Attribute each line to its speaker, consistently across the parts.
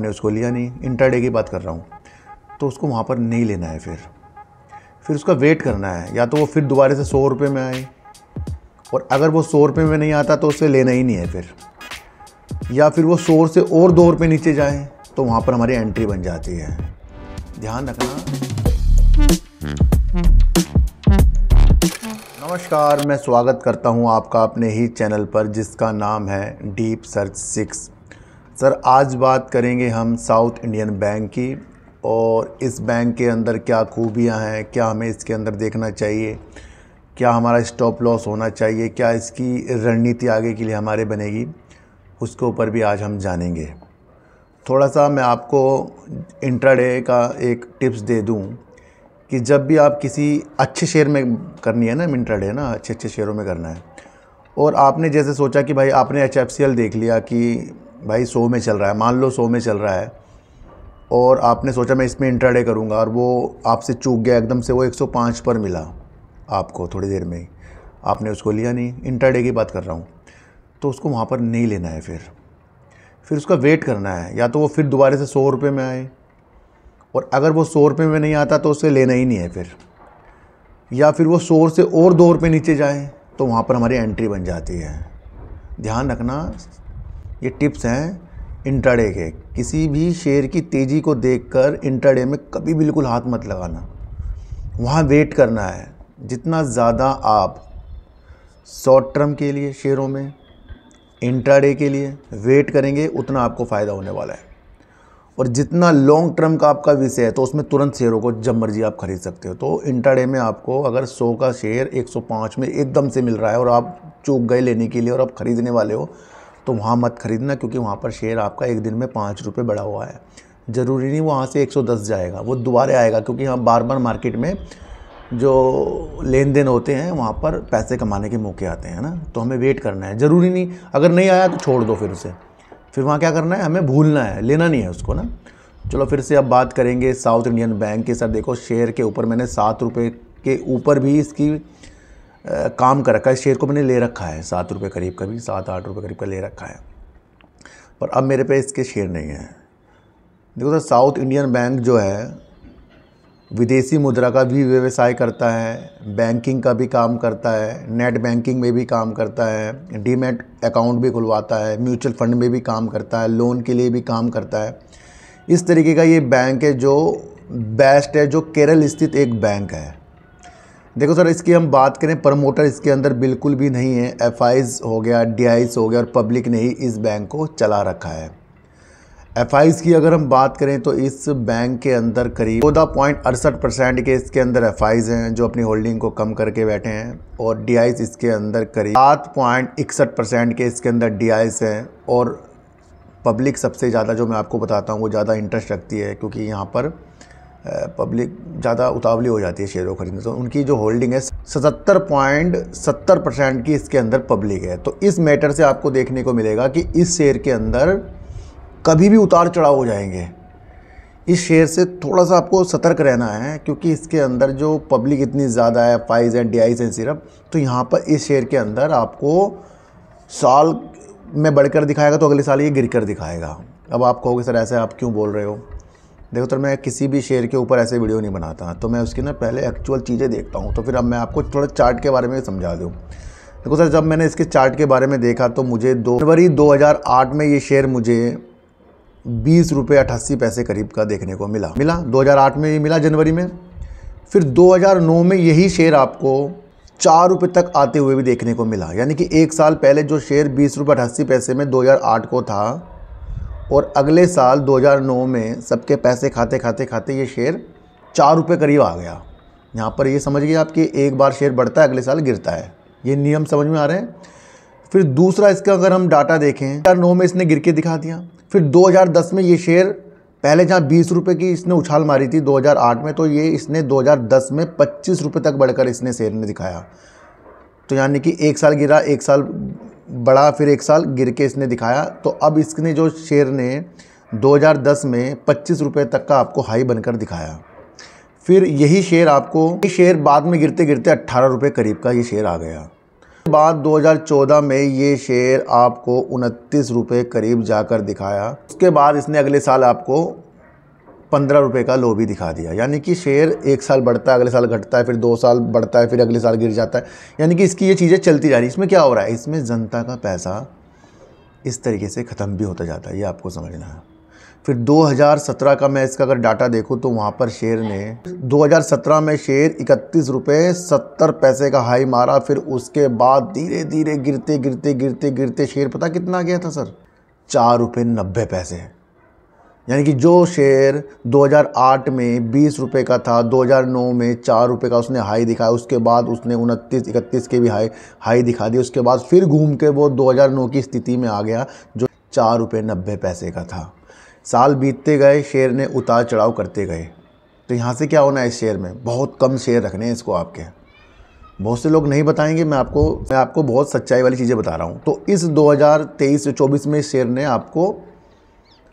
Speaker 1: आपने उसको लिया नहीं इंटरडे की बात कर रहा हूँ तो उसको वहाँ पर नहीं लेना है फिर फिर उसका वेट करना है या तो वो फिर दोबारा से सौ रुपये में आए और अगर वो सौ रुपये में नहीं आता तो उसे लेना ही नहीं है फिर या फिर वो सौ से और दो रुपये नीचे जाए तो वहाँ पर हमारी एंट्री बन जाती है ध्यान रखना नमस्कार मैं स्वागत करता हूँ आपका अपने ही चैनल पर जिसका नाम है डीप सर्च सिक्स सर आज बात करेंगे हम साउथ इंडियन बैंक की और इस बैंक के अंदर क्या खूबियां हैं क्या हमें इसके अंदर देखना चाहिए क्या हमारा स्टॉप लॉस होना चाहिए क्या इसकी रणनीति आगे के लिए हमारे बनेगी उसके ऊपर भी आज हम जानेंगे थोड़ा सा मैं आपको इंट्राडे का एक टिप्स दे दूं कि जब भी आप किसी अच्छे शेयर में करनी है ना इंट्राडे ना अच्छे अच्छे शेयरों में करना है और आपने जैसे सोचा कि भाई आपने एच देख लिया कि भाई सौ में चल रहा है मान लो सौ में चल रहा है और आपने सोचा मैं इसमें इंट्राडे करूँगा और वो आपसे चूक गया एकदम से वो 105 पर मिला आपको थोड़ी देर में ही आपने उसको लिया नहीं इंट्राडे की बात कर रहा हूँ तो उसको वहाँ पर नहीं लेना है फिर फिर उसका वेट करना है या तो वो फिर दोबारा से सौ रुपये में आए और अगर वो सौ रुपये में नहीं आता तो उसे लेना ही नहीं है फिर या फिर वो सौ से और दो रुपये नीचे जाए तो वहाँ पर हमारी एंट्री बन जाती है ध्यान रखना ये टिप्स हैं इंटरडे के किसी भी शेयर की तेज़ी को देखकर इंटरडे में कभी बिल्कुल हाथ मत लगाना वहाँ वेट करना है जितना ज़्यादा आप शॉर्ट टर्म के लिए शेयरों में इंटरडे के लिए वेट करेंगे उतना आपको फ़ायदा होने वाला है और जितना लॉन्ग टर्म का आपका विषय है तो उसमें तुरंत शेयरों को जब मर्जी आप खरीद सकते हो तो इंटरडे में आपको अगर 100 का शेयर 105 में एकदम से मिल रहा है और आप चूक गए लेने के लिए और आप ख़रीदने वाले हो तो वहाँ मत ख़रीदना क्योंकि वहाँ पर शेयर आपका एक दिन में पाँच रुपये बढ़ा हुआ है ज़रूरी नहीं वहाँ से 110 जाएगा वो दोबारा आएगा क्योंकि यहाँ बार बार मार्केट में जो लेन देन होते हैं वहाँ पर पैसे कमाने के मौके आते हैं ना तो हमें वेट करना है ज़रूरी नहीं अगर नहीं आया तो छोड़ दो फिर उसे फिर वहाँ क्या करना है हमें भूलना है लेना नहीं है उसको ना चलो फिर से अब बात करेंगे साउथ इंडियन बैंक के सर देखो शेयर के ऊपर मैंने सात रुपये के ऊपर भी इसकी काम कर रखा है इस शेयर को मैंने ले रखा है सात रुपये करीब भी सात आठ रुपये करीब का ले रखा है पर अब मेरे पे इसके शेयर नहीं हैं देखो सर तो साउथ इंडियन बैंक जो है विदेशी मुद्रा का भी व्यवसाय करता है बैंकिंग का भी काम करता है नेट बैंकिंग में भी काम करता है डीमेट अकाउंट भी खुलवाता है म्यूचुअल फंड में भी काम करता है लोन के लिए भी काम करता है इस तरीके का ये बैंक है जो बेस्ट है जो केरल स्थित एक बैंक है देखो सर इसकी हम बात करें प्रमोटर इसके अंदर बिल्कुल भी नहीं है एफ हो गया डी हो गया और पब्लिक ने ही इस बैंक को चला रखा है एफ की अगर हम बात करें तो इस बैंक के अंदर करीब चौदह पॉइंट अड़सठ परसेंट के इसके अंदर एफ हैं जो अपनी होल्डिंग को कम करके बैठे हैं और डी इसके अंदर करीब सात पॉइंट इकसठ परसेंट के इसके अंदर डी हैं और पब्लिक सबसे ज़्यादा जो मैं आपको बताता हूँ वो ज़्यादा इंटरेस्ट रखती है क्योंकि यहाँ पर पब्लिक ज़्यादा उतावली हो जाती है शेयरों खरीदने तो उनकी जो होल्डिंग है सतहत्तर पॉइंट सत्तर परसेंट की इसके अंदर पब्लिक है तो इस मैटर से आपको देखने को मिलेगा कि इस शेयर के अंदर कभी भी उतार चढ़ाव हो जाएंगे इस शेयर से थोड़ा सा आपको सतर्क रहना है क्योंकि इसके अंदर जो पब्लिक इतनी ज़्यादा है फाइज एंड डी एंड सिरप तो यहाँ पर इस शेयर के अंदर आपको साल में बढ़कर दिखाएगा तो अगले साल ये गिर कर दिखाएगा अब आप कहोगे सर ऐसे आप क्यों बोल रहे हो देखो तो मैं किसी भी शेयर के ऊपर ऐसे वीडियो नहीं बनाता तो मैं उसकी ना पहले एक्चुअल चीज़ें देखता हूँ तो फिर अब मैं आपको थोड़ा चार्ट के बारे में समझा दूँ देखो सर जब मैंने इसके चार्ट के बारे में देखा तो मुझे दो जनवरी 2008 में ये शेयर मुझे बीस रुपये अट्ठासी पैसे करीब का देखने को मिला मिला 2008 में ये मिला जनवरी में फिर 2009 में यही शेयर आपको चार रुपये तक आते हुए भी देखने को मिला यानी कि एक साल पहले जो शेयर बीस रुपये अट्ठासी पैसे में 2008 को था और अगले साल 2009 में सबके पैसे खाते खाते खाते ये शेयर चार रुपये करीब आ गया यहाँ पर ये समझिए आपके एक बार शेयर बढ़ता है अगले साल गिरता है ये नियम समझ में आ रहे हैं फिर दूसरा इसका अगर हम डाटा देखें चार नौ में इसने गिर के दिखा दिया फिर 2010 में ये शेयर पहले जहाँ बीस रुपये की इसने उछाल मारी थी 2008 में तो ये इसने 2010 में पच्चीस रुपये तक बढ़कर इसने शेयर ने दिखाया तो यानी कि एक साल गिरा एक साल बड़ा फिर एक साल गिर के इसने दिखाया तो अब इसने जो शेयर ने 2010 में पच्चीस रुपये तक का आपको हाई बनकर दिखाया फिर यही शेयर आपको ये शेयर बाद में गिरते गिरते अट्ठारह रुपये करीब का ये शेयर आ गया बाद 2014 में ये शेयर आपको उनतीस रुपये करीब जाकर दिखाया उसके बाद इसने अगले साल आपको पंद्रह रुपये का लो भी दिखा दिया यानी कि शेयर एक साल बढ़ता है अगले साल घटता है फिर दो साल बढ़ता है फिर अगले साल गिर जाता है यानी कि इसकी ये चीज़ें चलती जा रही इसमें क्या हो रहा है इसमें जनता का पैसा इस तरीके से ख़त्म भी होता जाता है ये आपको समझना है फिर 2017 का मैं इसका अगर डाटा देखूँ तो वहाँ पर शेयर ने 2017 में शेयर इकतीस रुपये सत्तर पैसे का हाई मारा फिर उसके बाद धीरे धीरे गिरते गिरते गिरते गिरते शेयर पता कितना गया था सर चार रुपये नब्बे पैसे यानी कि जो शेयर 2008 में बीस रुपये का था 2009 में चार रुपये का उसने हाई दिखाया उसके बाद उसने उनतीस इकतीस के भी हाई हाई दिखा दी उसके बाद फिर घूम के वो 2009 की स्थिति में आ गया जो चार रुपये नब्बे पैसे का था साल बीतते गए शेयर ने उतार चढ़ाव करते गए तो यहाँ से क्या होना है इस शेयर में बहुत कम शेयर रखने हैं इसको आपके बहुत से लोग नहीं बताएंगे मैं आपको मैं आपको बहुत सच्चाई वाली चीज़ें बता रहा हूँ तो इस 2023 से 24 में शेयर ने आपको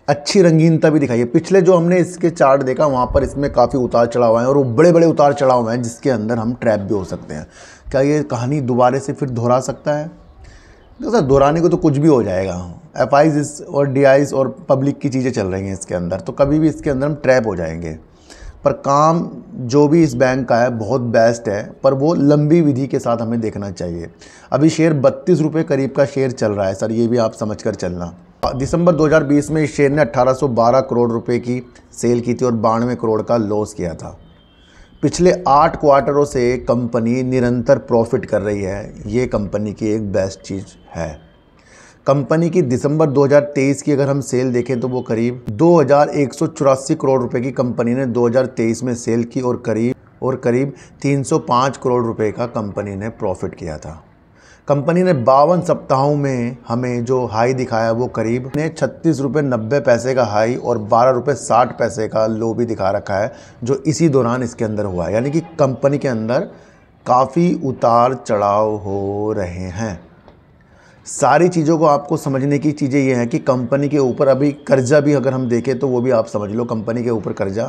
Speaker 1: अच्छी रंगीनता भी दिखाई है पिछले जो हमने इसके चार्ट देखा वहाँ पर इसमें काफ़ी उतार चढ़ाव हैं और वो बड़े बड़े उतार चढ़ाव हैं जिसके अंदर हम ट्रैप भी हो सकते हैं क्या ये कहानी दोबारे से फिर दोहरा सकता है देखो सर दोहराने को तो कुछ भी हो जाएगा एफ आईज और डी आईज और पब्लिक की चीज़ें चल रही हैं इसके अंदर तो कभी भी इसके अंदर हम ट्रैप हो जाएंगे पर काम जो भी इस बैंक का है बहुत बेस्ट है पर वो लंबी विधि के साथ हमें देखना चाहिए अभी शेयर बत्तीस रुपये करीब का शेयर चल रहा है सर ये भी आप समझ कर चलना दिसंबर 2020 में इस शेयर ने 1812 करोड़ रुपए की सेल की थी और बानवे करोड़ का लॉस किया था पिछले आठ क्वार्टरों से कंपनी निरंतर प्रॉफिट कर रही है ये कंपनी की एक बेस्ट चीज़ है कंपनी की दिसंबर 2023 की अगर हम सेल देखें तो वो करीब दो करोड़ रुपए की कंपनी ने 2023 में सेल की और करीब और करीब 305 करोड़ रुपए का कंपनी ने प्रॉफिट किया था कंपनी ने बावन सप्ताहों में हमें जो हाई दिखाया वो करीब ने छत्तीस रुपये नब्बे पैसे का हाई और बारह रुपये साठ पैसे का लो भी दिखा रखा है जो इसी दौरान इसके अंदर हुआ है यानी कि कंपनी के अंदर काफ़ी उतार चढ़ाव हो रहे हैं सारी चीज़ों को आपको समझने की चीज़ें ये हैं कि कंपनी के ऊपर अभी कर्जा भी अगर हम देखें तो वो भी आप समझ लो कंपनी के ऊपर कर्जा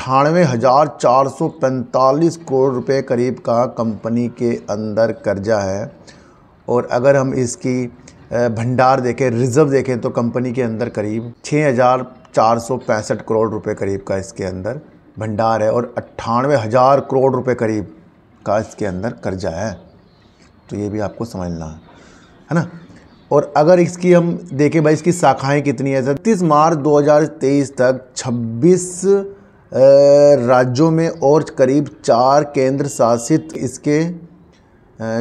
Speaker 1: अट्ठानवे हज़ार चार सौ पैंतालीस करोड़ रुपए करीब का कंपनी के अंदर कर्जा है और अगर हम इसकी भंडार देखें रिज़र्व देखें तो कंपनी के अंदर करीब छः हज़ार चार सौ पैंसठ करोड़ रुपए करीब का इसके अंदर भंडार है और अट्ठानवे हज़ार करोड़ रुपए करीब का इसके अंदर कर्जा है तो ये भी आपको समझना है है ना और अगर इसकी हम देखें भाई इसकी शाखाएं कितनी है सर तीस मार्च 2023 तक 26 राज्यों में और करीब चार केंद्र शासित इसके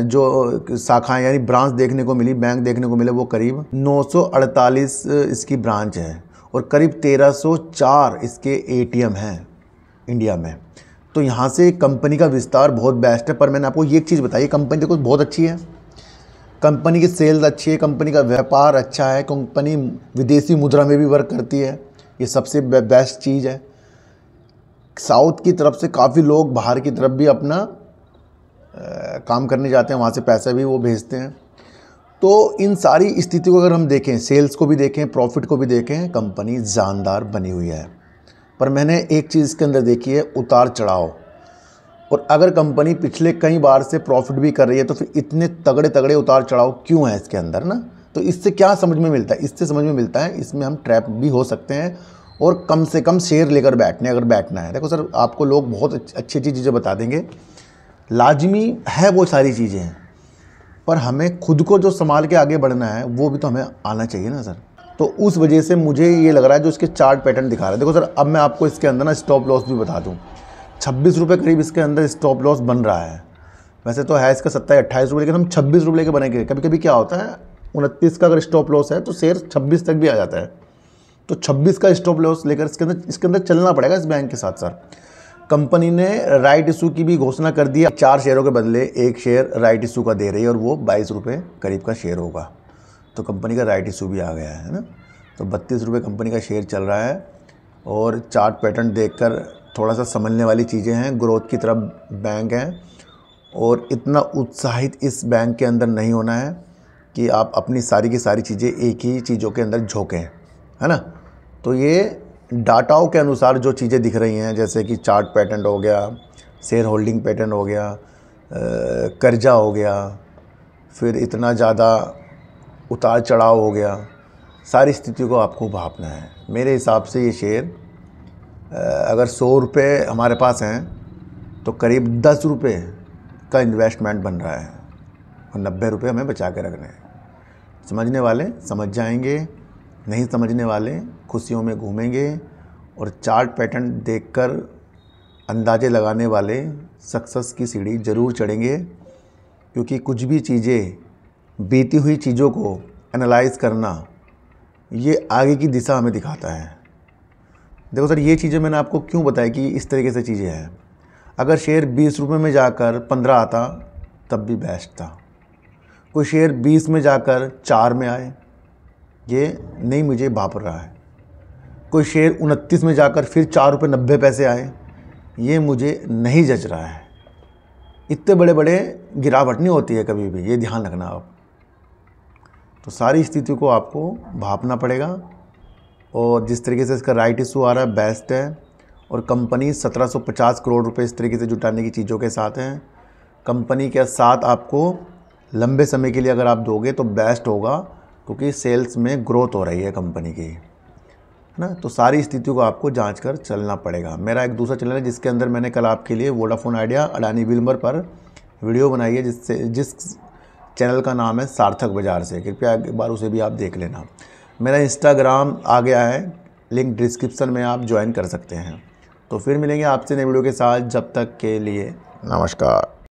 Speaker 1: जो शाखाएं यानी ब्रांच देखने को मिली बैंक देखने को मिले वो करीब 948 इसकी ब्रांच है और करीब 1304 इसके एटीएम हैं इंडिया में तो यहाँ से कंपनी का विस्तार बहुत बेस्ट है पर मैंने आपको ये एक चीज़ बताई कंपनी देखो बहुत अच्छी है कंपनी की सेल्स अच्छी है कंपनी का व्यापार अच्छा है कंपनी विदेशी मुद्रा में भी वर्क करती है ये सबसे बेस्ट चीज़ है साउथ की तरफ से काफ़ी लोग बाहर की तरफ भी अपना आ, काम करने जाते हैं वहाँ से पैसा भी वो भेजते हैं तो इन सारी स्थिति को अगर हम देखें सेल्स को भी देखें प्रॉफिट को भी देखें कंपनी जानदार बनी हुई है पर मैंने एक चीज़ के अंदर देखी है उतार चढ़ाव और अगर कंपनी पिछले कई बार से प्रॉफिट भी कर रही है तो फिर इतने तगड़े तगड़े उतार चढ़ाव क्यों हैं इसके अंदर ना तो इससे क्या समझ में मिलता है इससे समझ में मिलता है इसमें हम ट्रैप भी हो सकते हैं और कम से कम शेयर लेकर बैठने अगर बैठना है देखो सर आपको लोग बहुत अच्छी अच्छी चीज़ें बता देंगे लाजमी है वो सारी चीज़ें पर हमें खुद को जो संभाल के आगे बढ़ना है वो भी तो हमें आना चाहिए ना सर तो उस वजह से मुझे ये लग रहा है जो इसके चार्ट पैटर्न दिखा रहा है देखो सर अब मैं आपको इसके अंदर ना स्टॉप लॉस भी बता दूँ छब्बीस रुपये करीब इसके अंदर स्टॉप लॉस बन रहा है वैसे तो है इसका सत्ताईस अट्ठाईस रुपये लेकिन हम छब्बीस रुपये लेके बनेंगे कभी कभी क्या होता है उनतीस का अगर स्टॉप लॉस है तो शेयर छब्बीस तक भी आ जाता है तो 26 का स्टॉप लॉस लेकर इसके अंदर इसके अंदर चलना पड़ेगा इस बैंक के साथ सर कंपनी ने राइट इशू की भी घोषणा कर दी चार शेयरों के बदले एक शेयर राइट इशू का दे रही है और वो बाईस रुपये करीब का शेयर होगा तो कंपनी का राइट इशू भी आ गया है ना तो बत्तीस रुपये कंपनी का शेयर चल रहा है और चार्ट पैटर्न देखकर थोड़ा सा समझने वाली चीज़ें हैं ग्रोथ की तरफ बैंक हैं और इतना उत्साहित इस बैंक के अंदर नहीं होना है कि आप अपनी सारी की सारी चीज़ें एक ही चीज़ों के अंदर झोंकें है ना तो ये डाटाओं के अनुसार जो चीज़ें दिख रही हैं जैसे कि चार्ट पैटर्न हो गया शेयर होल्डिंग पैटर्न हो गया कर्जा हो गया फिर इतना ज़्यादा उतार चढ़ाव हो गया सारी स्थिति को आपको भापना है मेरे हिसाब से ये शेयर अगर सौ रुपये हमारे पास हैं तो करीब दस रुपये का इन्वेस्टमेंट बन रहा है और नब्बे रुपये हमें बचा के रखने हैं समझने वाले समझ जाएंगे नहीं समझने वाले खुशियों में घूमेंगे और चार्ट पैटर्न देखकर अंदाजे लगाने वाले सक्सेस की सीढ़ी ज़रूर चढ़ेंगे क्योंकि कुछ भी चीज़ें बीती हुई चीज़ों को एनालाइज करना ये आगे की दिशा हमें दिखाता है देखो सर ये चीज़ें मैंने आपको क्यों बताई कि इस तरीके से चीज़ें हैं अगर शेयर बीस रुपये में जाकर पंद्रह आता तब भी बेस्ट था कोई शेयर बीस में जाकर चार में आए ये नहीं मुझे भाप रहा है कोई शेयर उनतीस में जाकर फिर चार रुपये नब्बे पैसे आए ये मुझे नहीं जच रहा है इतने बड़े बड़े गिरावट नहीं होती है कभी भी ये ध्यान रखना आप तो सारी स्थिति को आपको भापना पड़ेगा और जिस तरीके से इसका राइट इशू आ रहा है बेस्ट है और कंपनी 1750 करोड़ रुपए इस तरीके से जुटाने की चीज़ों के साथ हैं कंपनी के साथ आपको लंबे समय के लिए अगर आप दोगे तो बेस्ट होगा क्योंकि सेल्स में ग्रोथ हो रही है कंपनी की है ना तो सारी स्थितियों को आपको जांच कर चलना पड़ेगा मेरा एक दूसरा चैनल है जिसके अंदर मैंने कल आपके लिए वोडाफोन आइडिया अडानी विलमर पर वीडियो बनाई है जिससे जिस चैनल का नाम है सार्थक बाजार से कृपया एक बार उसे भी आप देख लेना मेरा इंस्टाग्राम आ गया है लिंक डिस्क्रिप्सन में आप ज्वाइन कर सकते हैं तो फिर मिलेंगे आपसे नए वीडियो के साथ जब तक के लिए नमस्कार